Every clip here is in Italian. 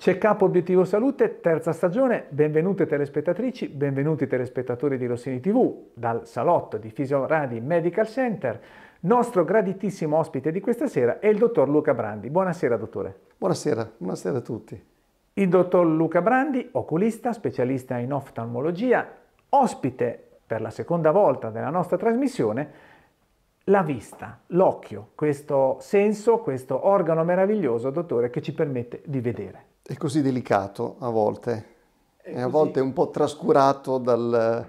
C'è Capo Obiettivo Salute, terza stagione, benvenute telespettatrici, benvenuti telespettatori di Rossini TV, dal salotto di Fisioradi Medical Center. Nostro graditissimo ospite di questa sera è il dottor Luca Brandi. Buonasera dottore. Buonasera, buonasera a tutti. Il dottor Luca Brandi, oculista, specialista in oftalmologia, ospite per la seconda volta della nostra trasmissione, la vista, l'occhio, questo senso, questo organo meraviglioso, dottore, che ci permette di vedere è così delicato a volte, è e a volte un po' trascurato dal,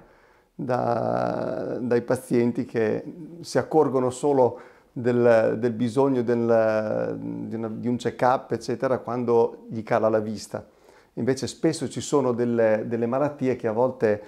da, dai pazienti che si accorgono solo del, del bisogno del, di, una, di, un check-up, eccetera, quando gli cala la vista. Invece spesso ci sono delle, delle malattie che a volte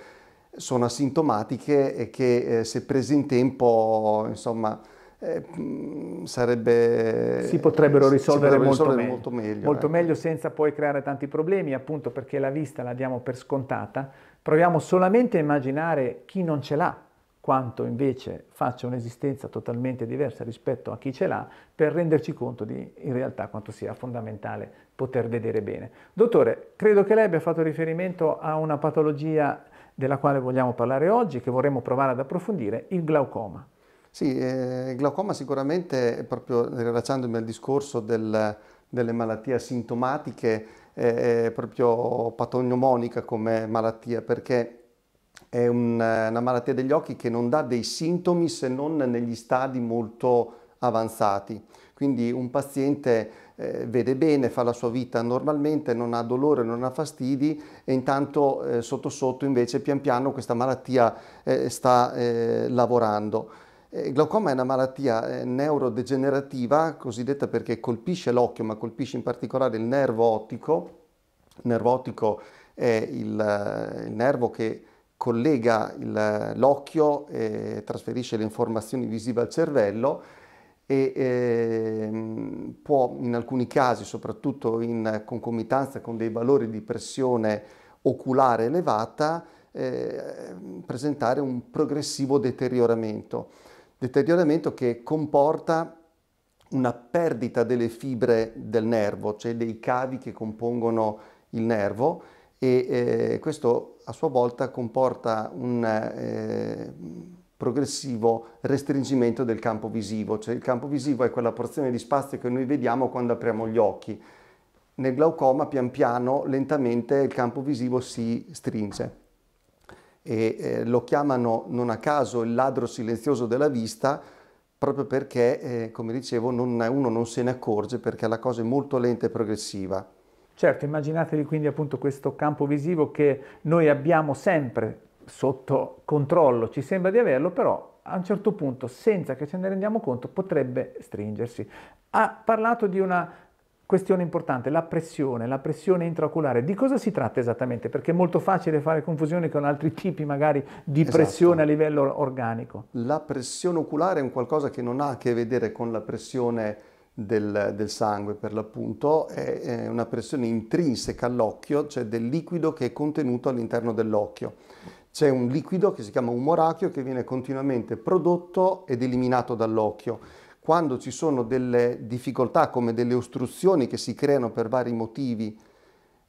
sono asintomatiche e che eh, se prese in tempo, insomma, eh, mm, sarebbe... Si potrebbero risolvere, si potrebbero molto, risolvere meglio. meglio. Molto eh. meglio senza poi creare tanti problemi, appunto perché la vista la diamo per scontata. Proviamo solamente a immaginare chi non ce l'ha, quanto invece faccia un'esistenza totalmente diversa rispetto a chi ce l'ha, per renderci conto di in realtà quanto sia fondamentale poter vedere bene. Dottore, credo che lei abbia fatto riferimento a una patologia della quale vogliamo parlare oggi, che vorremmo provare ad approfondire, il glaucoma. Sì, eh, glaucoma sicuramente, proprio rilacciandomi al discorso del, delle malattie asintomatiche, eh, è proprio patognomonica come malattia, perché è un, una malattia degli occhi che non dà dei sintomi se non negli stadi molto avanzati. Quindi un paziente eh, vede bene, fa la sua vita normalmente, non ha dolore, non ha fastidi e intanto eh, sotto sotto invece pian piano questa malattia eh, sta eh, lavorando. Eh, glaucoma è una malattia eh, neurodegenerativa, cosiddetta perché colpisce l'occhio, ma colpisce in particolare il nervo ottico. Il nervo ottico è il, eh, il nervo che collega il, l'occhio e trasferisce le informazioni visive al cervello e eh, può in alcuni casi, soprattutto in concomitanza con dei valori di pressione oculare elevata, eh, presentare un progressivo deterioramento. Deterioramento che comporta una perdita delle fibre del nervo, cioè dei cavi che compongono il nervo e eh, questo a sua volta comporta un eh, progressivo restringimento del campo visivo, cioè il campo visivo è quella porzione di spazio che noi vediamo quando apriamo gli occhi. Nel glaucoma pian piano, lentamente, il campo visivo si stringe e eh, lo chiamano non a caso il ladro silenzioso della vista proprio perché, eh, come dicevo, non, uno non se ne accorge perché la cosa è molto lenta e progressiva. Certo, immaginatevi quindi appunto questo campo visivo che noi abbiamo sempre sotto controllo, ci sembra di averlo, però a un certo punto, senza che ce ne rendiamo conto, potrebbe stringersi. Ha parlato di una Questione importante, la pressione, la pressione intraoculare. Di cosa si tratta esattamente? Perché è molto facile fare confusione con altri tipi magari di esatto. pressione a livello organico. La pressione oculare è un qualcosa che non ha a che vedere con la pressione del, del sangue, per l'appunto, è, è una pressione intrinseca all'occhio, cioè del liquido che è contenuto all'interno dell'occhio. C'è un liquido che si chiama umoracchio che viene continuamente prodotto ed eliminato dall'occhio quando ci sono delle difficoltà come delle ostruzioni che si creano per vari motivi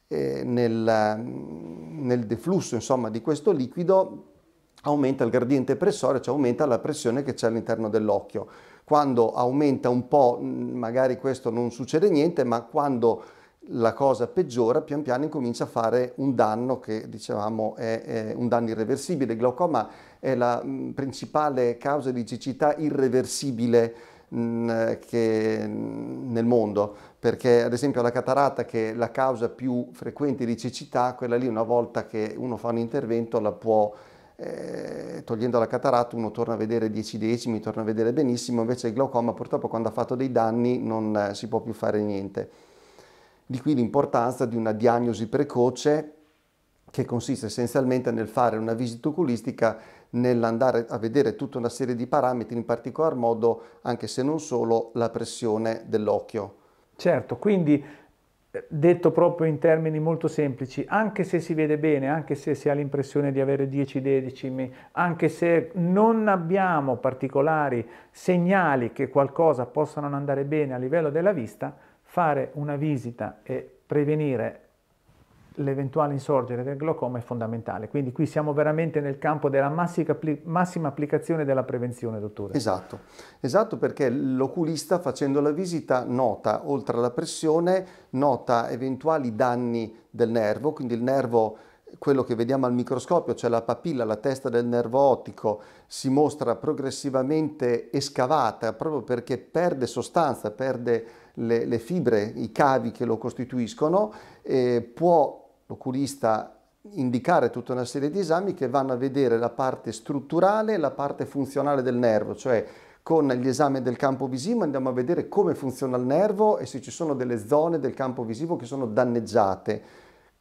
eh, nel, mm, nel, deflusso insomma, di questo liquido, aumenta il gradiente pressore, cioè aumenta la pressione che c'è all'interno dell'occhio. Quando aumenta un po', mm, magari questo non succede niente, ma quando la cosa peggiora, pian piano incomincia a fare un danno che dicevamo è, è un danno irreversibile. Il glaucoma è la mm, principale causa di cecità irreversibile che nel mondo, perché ad esempio la cataratta che è la causa più frequente di cecità, quella lì una volta che uno fa un intervento la può, eh, togliendo la cataratta uno torna a vedere 10 decimi, torna a vedere benissimo, invece il glaucoma purtroppo quando ha fatto dei danni non eh, si può più fare niente. Di qui l'importanza di una diagnosi precoce che consiste essenzialmente nel fare una visita oculistica nell'andare a vedere tutta una serie di parametri, in particolar modo, anche se non solo, la pressione dell'occhio. Certo, quindi eh, detto proprio in termini molto semplici, anche se si vede bene, anche se si ha l'impressione di avere 10 decimi, anche se non abbiamo particolari segnali che qualcosa possa non andare bene a livello della vista, fare una visita e prevenire l'eventuale insorgere del glaucoma è fondamentale. Quindi qui siamo veramente nel campo della massima applicazione della prevenzione, dottore. Esatto, esatto perché l'oculista facendo la visita nota, oltre alla pressione, nota eventuali danni del nervo, quindi il nervo quello che vediamo al microscopio, cioè la papilla, la testa del nervo ottico, si mostra progressivamente escavata proprio perché perde sostanza, perde le, le fibre, i cavi che lo costituiscono, eh, può l'oculista indicare tutta una serie di esami che vanno a vedere la parte strutturale e la parte funzionale del nervo, cioè con gli esami del campo visivo andiamo a vedere come funziona il nervo e se ci sono delle zone del campo visivo che sono danneggiate.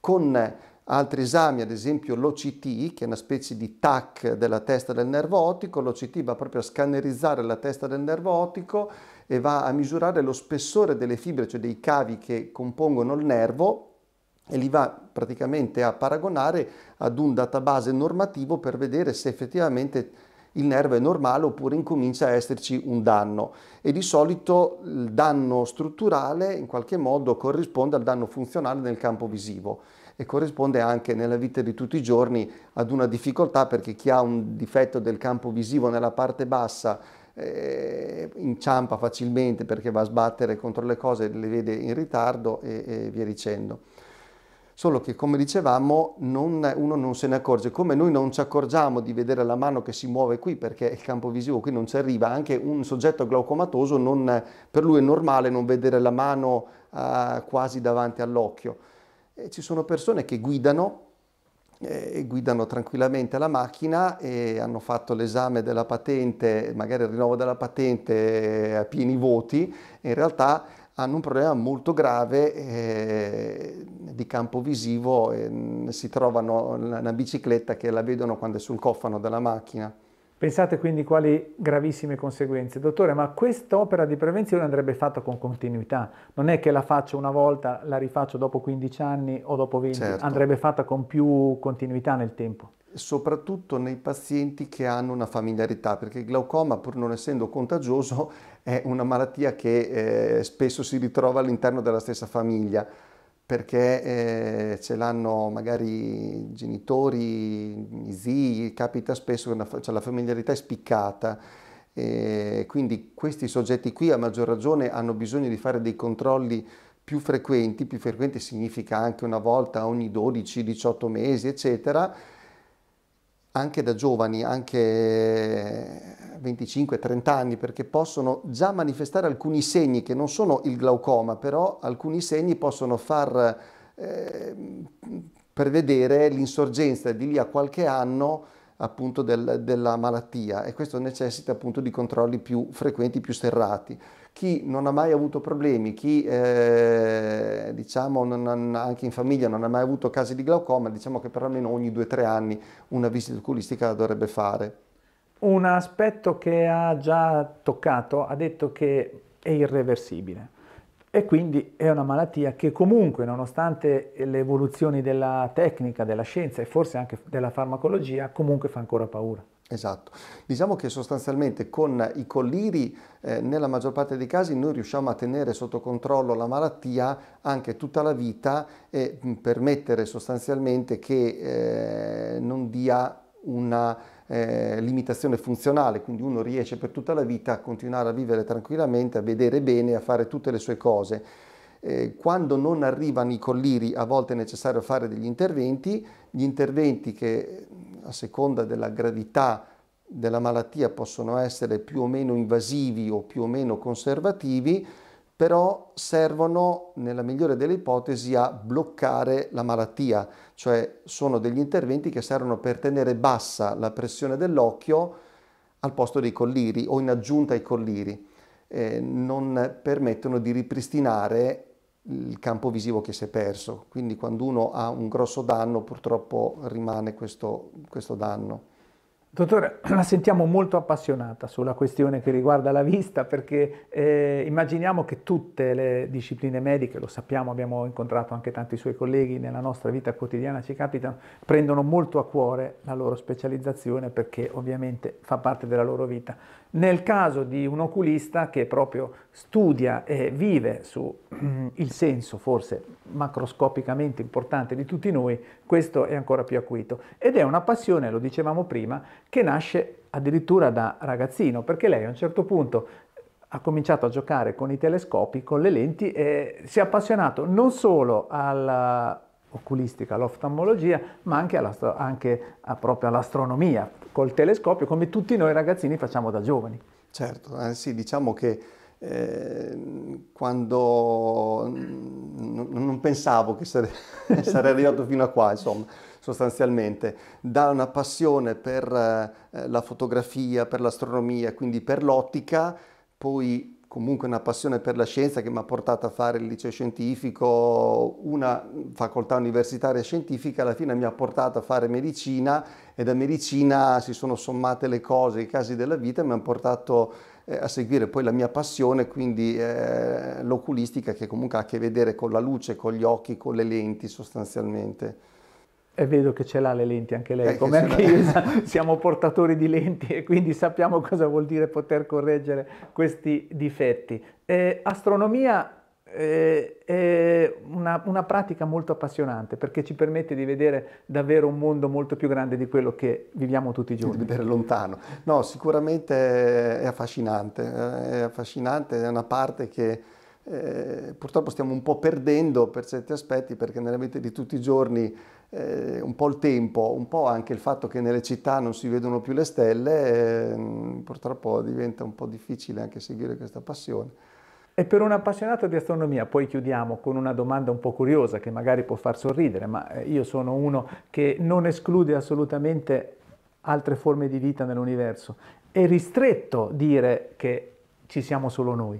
Con altri esami, ad esempio l'OCT, che è una specie di TAC della testa del nervo ottico, l'OCT va proprio a scannerizzare la testa del nervo ottico e va a misurare lo spessore delle fibre, cioè dei cavi che compongono il nervo e li va praticamente a paragonare ad un database normativo per vedere se effettivamente il nervo è normale oppure incomincia a esserci un danno e di solito il danno strutturale in qualche modo corrisponde al danno funzionale nel campo visivo e corrisponde anche nella vita di tutti i giorni ad una difficoltà perché chi ha un difetto del campo visivo nella parte bassa eh, inciampa facilmente perché va a sbattere contro le cose, le vede in ritardo e, e via dicendo. Solo che, come dicevamo, non, uno non se ne accorge. Come noi non ci accorgiamo di vedere la mano che si muove qui perché il campo visivo qui non ci arriva, anche un soggetto glaucomatoso non, per lui è normale non vedere la mano eh, quasi davanti all'occhio. ci sono persone che guidano eh, guidano tranquillamente la macchina e hanno fatto l'esame della patente, magari il rinnovo della patente eh, a pieni voti, in realtà hanno un problema molto grave eh, di campo visivo, eh, si trovano una bicicletta che la vedono quando è sul cofano della macchina Pensate quindi quali gravissime conseguenze. Dottore, ma quest'opera di prevenzione andrebbe fatta con continuità, non è che la faccio una volta, la rifaccio dopo 15 anni o dopo 20, certo. andrebbe fatta con più continuità nel tempo. Soprattutto nei pazienti che hanno una familiarità, perché il glaucoma, pur non essendo contagioso, è una malattia che eh, spesso si ritrova all'interno della stessa famiglia perché eh, ce l'hanno magari i genitori, i zii, capita spesso che una, cioè la familiarità è spiccata. Eh, quindi questi soggetti qui a maggior ragione hanno bisogno di fare dei controlli più frequenti, più frequenti significa anche una volta ogni 12-18 mesi, eccetera, anche da giovani, anche 25-30 anni, perché possono già manifestare alcuni segni che non sono il glaucoma, però alcuni segni possono far eh, prevedere l'insorgenza di lì a qualche anno appunto del, della malattia e questo necessita appunto di controlli più frequenti, più serrati chi non ha mai avuto problemi, chi eh, diciamo ha, anche in famiglia non ha mai avuto casi di glaucoma, diciamo che per almeno ogni 2-3 anni una visita oculistica la dovrebbe fare. Un aspetto che ha già toccato, ha detto che è irreversibile e quindi è una malattia che comunque, nonostante le evoluzioni della tecnica, della scienza e forse anche della farmacologia, comunque fa ancora paura. Esatto, diciamo che sostanzialmente con i colliri eh, nella maggior parte dei casi noi riusciamo a tenere sotto controllo la malattia anche tutta la vita e mh, mm, permettere sostanzialmente che eh, non dia una eh, limitazione funzionale, quindi uno riesce per tutta la vita a continuare a vivere tranquillamente, a vedere bene, a fare tutte le sue cose. Eh, quando non arrivano i colliri a volte è necessario fare degli interventi, gli interventi che a seconda della gravità della malattia possono essere più o meno invasivi o più o meno conservativi, però servono, nella migliore delle ipotesi, a bloccare la malattia, cioè sono degli interventi che servono per tenere bassa la pressione dell'occhio al posto dei colliri o in aggiunta ai colliri. Eh, non permettono di ripristinare il campo visivo che si è perso. Quindi quando uno ha un grosso danno purtroppo rimane questo, questo danno. Dottore, la sentiamo molto appassionata sulla questione che riguarda la vista perché eh, immaginiamo che tutte le discipline mediche, lo sappiamo, abbiamo incontrato anche tanti suoi colleghi nella nostra vita quotidiana, ci capitano, prendono molto a cuore la loro specializzazione perché ovviamente fa parte della loro vita. Nel caso di un oculista che proprio studia e vive sul senso forse macroscopicamente importante di tutti noi, questo è ancora più acuito ed è una passione, lo dicevamo prima, che nasce addirittura da ragazzino, perché lei a un certo punto ha cominciato a giocare con i telescopi, con le lenti e si è appassionato non solo all'oculistica, all'oftalmologia, ma anche, all'astro- anche proprio all'astronomia, col telescopio, come tutti noi ragazzini facciamo da giovani. Certo, eh, sì, diciamo che eh, quando n- non pensavo che sare- sarei arrivato fino a qua, insomma sostanzialmente, da una passione per eh, la fotografia, per l'astronomia, quindi per l'ottica, poi comunque una passione per la scienza che mi ha portato a fare il liceo scientifico, una facoltà universitaria scientifica, alla fine mi ha portato a fare medicina e da medicina si sono sommate le cose, i casi della vita e mi hanno portato eh, a seguire poi la mia passione, quindi eh, l'oculistica che comunque ha a che vedere con la luce, con gli occhi, con le lenti sostanzialmente. E vedo che ce l'ha le lenti anche lei, eh, come anche io, esatto. siamo portatori di lenti e quindi sappiamo cosa vuol dire poter correggere questi difetti. Eh, astronomia eh, è una, una, pratica molto appassionante perché ci permette di vedere davvero un mondo molto più grande di quello che viviamo tutti i giorni. Di vedere lontano. No, sicuramente è affascinante, eh, è affascinante, è una parte che eh, purtroppo stiamo un po' perdendo per certi aspetti perché nella vita di tutti i giorni eh, un po' il tempo, un po' anche il fatto che nelle città non si vedono più le stelle, eh, purtroppo diventa un po' difficile anche seguire questa passione. E per un appassionato di astronomia, poi chiudiamo con una domanda un po' curiosa che magari può far sorridere, ma eh, io sono uno che non esclude assolutamente altre forme di vita nell'universo. È ristretto dire che ci siamo solo noi.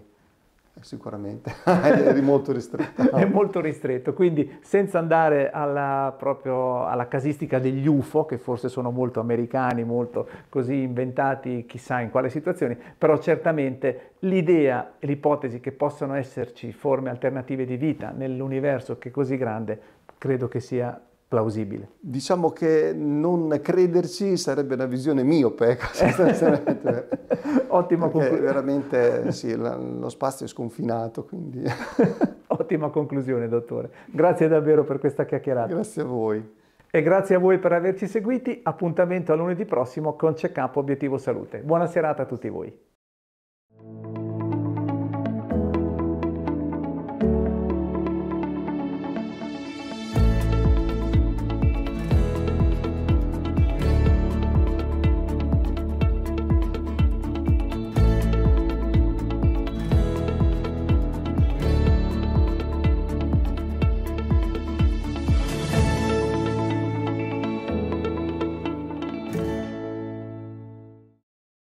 Eh, sicuramente, è molto ristretto. è molto ristretto, quindi senza andare alla, proprio alla casistica degli UFO, che forse sono molto americani, molto così inventati chissà in quale situazione, però certamente l'idea e l'ipotesi che possano esserci forme alternative di vita nell'universo che è così grande, credo che sia plausibile. Diciamo che non crederci sarebbe una visione miope, eh, sostanzialmente. Ottima conclusione. Veramente sì, lo spazio è sconfinato, quindi... Ottima conclusione, dottore. Grazie davvero per questa chiacchierata. Grazie a voi. E grazie a voi per averci seguiti. Appuntamento a lunedì prossimo con Check Up Obiettivo Salute. Buona serata a tutti voi.